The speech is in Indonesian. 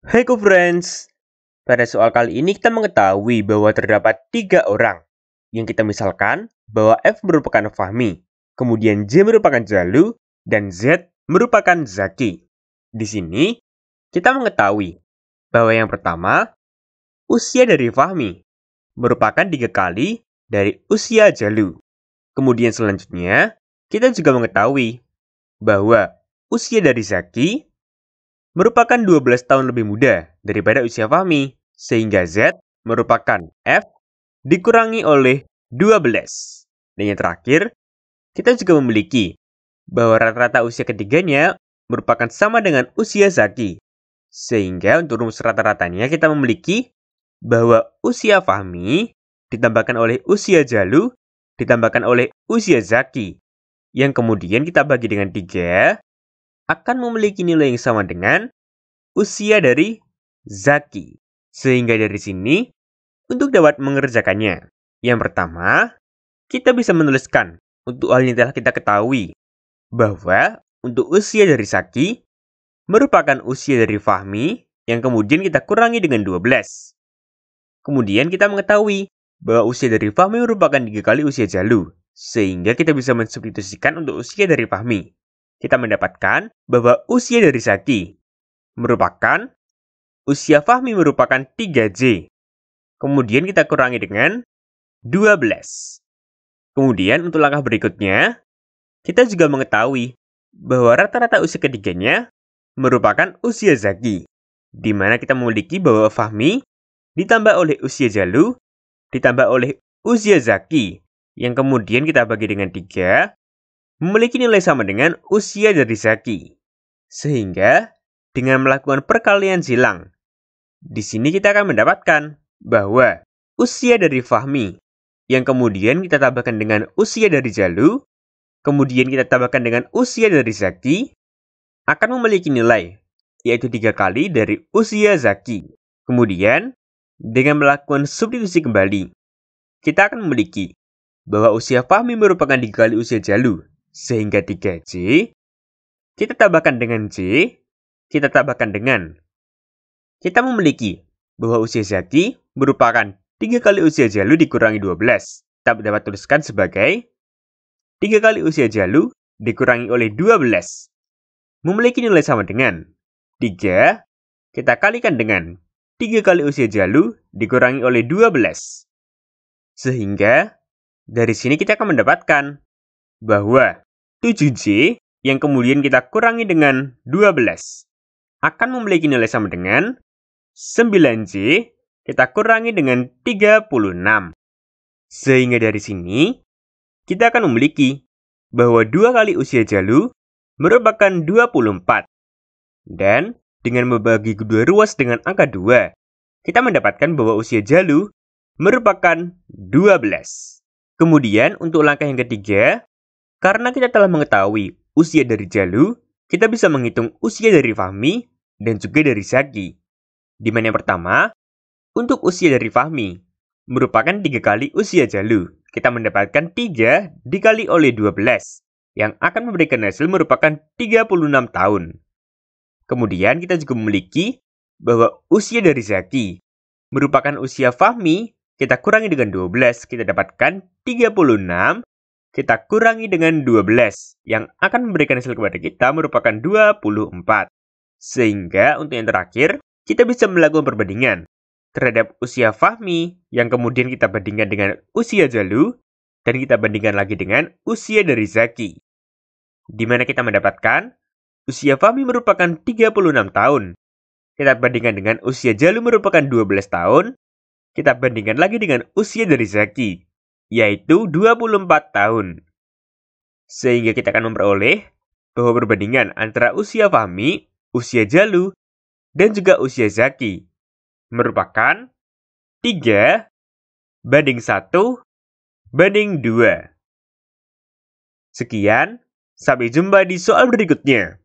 Hai hey, friends, pada soal kali ini kita mengetahui bahwa terdapat tiga orang yang kita misalkan bahwa F merupakan Fahmi, kemudian J merupakan Jalu, dan Z merupakan Zaki. Di sini, kita mengetahui bahwa yang pertama, usia dari Fahmi merupakan tiga kali dari usia Jalu. Kemudian selanjutnya, kita juga mengetahui bahwa usia dari Zaki merupakan 12 tahun lebih muda daripada usia Fahmi, sehingga Z merupakan F dikurangi oleh 12. Dan yang terakhir, kita juga memiliki bahwa rata-rata usia ketiganya merupakan sama dengan usia Zaki. Sehingga untuk rumus rata-ratanya kita memiliki bahwa usia Fahmi ditambahkan oleh usia Jalu ditambahkan oleh usia Zaki. Yang kemudian kita bagi dengan 3 akan memiliki nilai yang sama dengan usia dari Zaki. Sehingga dari sini, untuk dapat mengerjakannya, yang pertama, kita bisa menuliskan untuk hal yang telah kita ketahui bahwa untuk usia dari Zaki merupakan usia dari Fahmi yang kemudian kita kurangi dengan 12. Kemudian kita mengetahui bahwa usia dari Fahmi merupakan 3 kali usia Jalu, sehingga kita bisa mensubstitusikan untuk usia dari Fahmi kita mendapatkan bahwa usia dari Zaki merupakan usia Fahmi merupakan 3J. Kemudian kita kurangi dengan 12. Kemudian untuk langkah berikutnya, kita juga mengetahui bahwa rata-rata usia ketiganya merupakan usia Zaki, di mana kita memiliki bahwa Fahmi ditambah oleh usia Jalu, ditambah oleh usia Zaki, yang kemudian kita bagi dengan 3, memiliki nilai sama dengan usia dari zaki. Sehingga, dengan melakukan perkalian silang, di sini kita akan mendapatkan bahwa usia dari Fahmi, yang kemudian kita tambahkan dengan usia dari Jalu, kemudian kita tambahkan dengan usia dari Zaki, akan memiliki nilai, yaitu tiga kali dari usia Zaki. Kemudian, dengan melakukan substitusi kembali, kita akan memiliki bahwa usia Fahmi merupakan tiga kali usia Jalu, sehingga 3C, kita tambahkan dengan C, kita tambahkan dengan. Kita memiliki bahwa usia zaki merupakan 3 kali usia jalu dikurangi 12. Kita dapat tuliskan sebagai 3 kali usia jalu dikurangi oleh 12. Memiliki nilai sama dengan 3, kita kalikan dengan 3 kali usia jalu dikurangi oleh 12. Sehingga, dari sini kita akan mendapatkan bahwa 7J yang kemudian kita kurangi dengan 12 akan memiliki nilai sama dengan 9J kita kurangi dengan 36. Sehingga dari sini, kita akan memiliki bahwa 2 kali usia Jalu merupakan 24. Dan dengan membagi kedua ruas dengan angka 2, kita mendapatkan bahwa usia Jalu merupakan 12. Kemudian untuk langkah yang ketiga, karena kita telah mengetahui usia dari Jalu, kita bisa menghitung usia dari Fahmi dan juga dari Zaki. Di mana yang pertama, untuk usia dari Fahmi, merupakan tiga kali usia Jalu. Kita mendapatkan tiga dikali oleh 12, yang akan memberikan hasil merupakan 36 tahun. Kemudian kita juga memiliki bahwa usia dari Zaki merupakan usia Fahmi, kita kurangi dengan 12, kita dapatkan 36 kita kurangi dengan 12 yang akan memberikan hasil kepada kita merupakan 24. Sehingga untuk yang terakhir, kita bisa melakukan perbandingan terhadap usia Fahmi yang kemudian kita bandingkan dengan usia Jalu dan kita bandingkan lagi dengan usia dari Zaki. Di mana kita mendapatkan usia Fahmi merupakan 36 tahun kita bandingkan dengan usia Jalu merupakan 12 tahun, kita bandingkan lagi dengan usia dari Zaki yaitu 24 tahun. Sehingga kita akan memperoleh bahwa perbandingan antara usia Fahmi, usia Jalu, dan juga usia Zaki merupakan 3 banding 1 banding 2. Sekian, sampai jumpa di soal berikutnya.